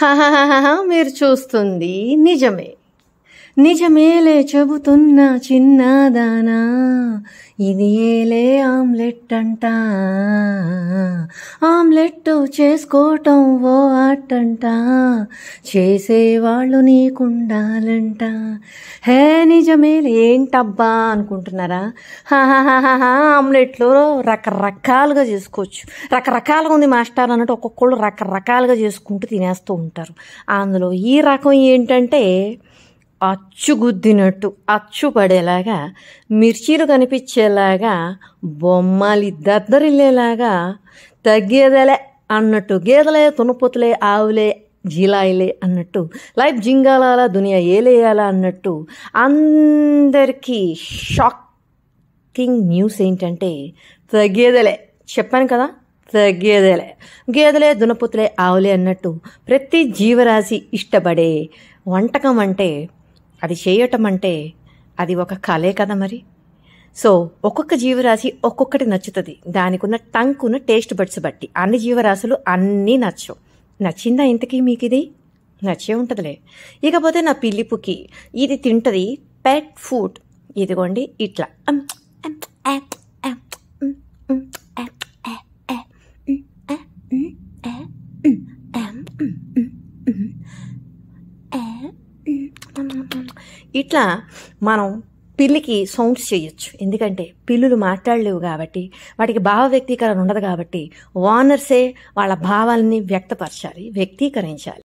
మీరు చూస్తుంది నిజమే నిజమేలే చెబుతున్నా చిన్నదానా ఇది ఏలే ఆమ్లెట్ అంట ఆమ్లెట్ చేసుకోవటం ఓ అట్టంట చేసేవాళ్ళు నీకుండాలంట హే నిజమేలే ఏంటబ్బా అనుకుంటున్నారా ఆమ్లెట్లో రకరకాలుగా చేసుకోవచ్చు రకరకాలుగా ఉంది మాస్టర్ అన్నట్టు ఒక్కొక్కళ్ళు రకరకాలుగా చేసుకుంటూ తినేస్తూ ఉంటారు అందులో ఈ రకం ఏంటంటే అచ్చుగుద్దినట్టు అచ్చు పడేలాగా మిర్చీలు కనిపించేలాగా బొమ్మలి దద్దరిల్లేలాగా తగ్గేదలే అన్నట్టు గేదలే తునుపుతులే ఆవులే జీలాయిలే అన్నట్టు లైఫ్ జింగాలాలా దునియా ఏలేయాలా అన్నట్టు అందరికీ షాకింగ్ న్యూస్ ఏంటంటే తగ్గేదలే చెప్పాను కదా తగ్గేదలే గేదెలే దునపుతులే ఆవులే అన్నట్టు ప్రతి జీవరాశి ఇష్టపడే వంటకం అంటే అది చేయటం అంటే అది ఒక కళే కదా మరి సో ఒక్కొక్క జీవరాశి ఒక్కొక్కటి నచ్చుతుంది దానికి ఉన్న టంక్ ఉన్న టేస్ట్ బడ్స్ బట్టి అన్ని జీవరాశులు అన్నీ నచ్చవు నచ్చిందా ఇంతకీ మీకు ఇది నచ్చే ఉంటుందిలే ఇకపోతే నా పిల్లిపుకి ఇది తింటుంది పెట్ ఫుడ్ ఇదిగోండి ఇట్లా ఇట్లా మనం పిల్లికి సౌండ్స్ చేయొచ్చు ఎందుకంటే పిల్లులు మాట్లాడలేవు కాబట్టి వాటికి భావ వ్యక్తీకరణ ఉండదు కాబట్టి ఓనర్సే వాళ్ళ భావాల్ని వ్యక్తపరచాలి వ్యక్తీకరించాలి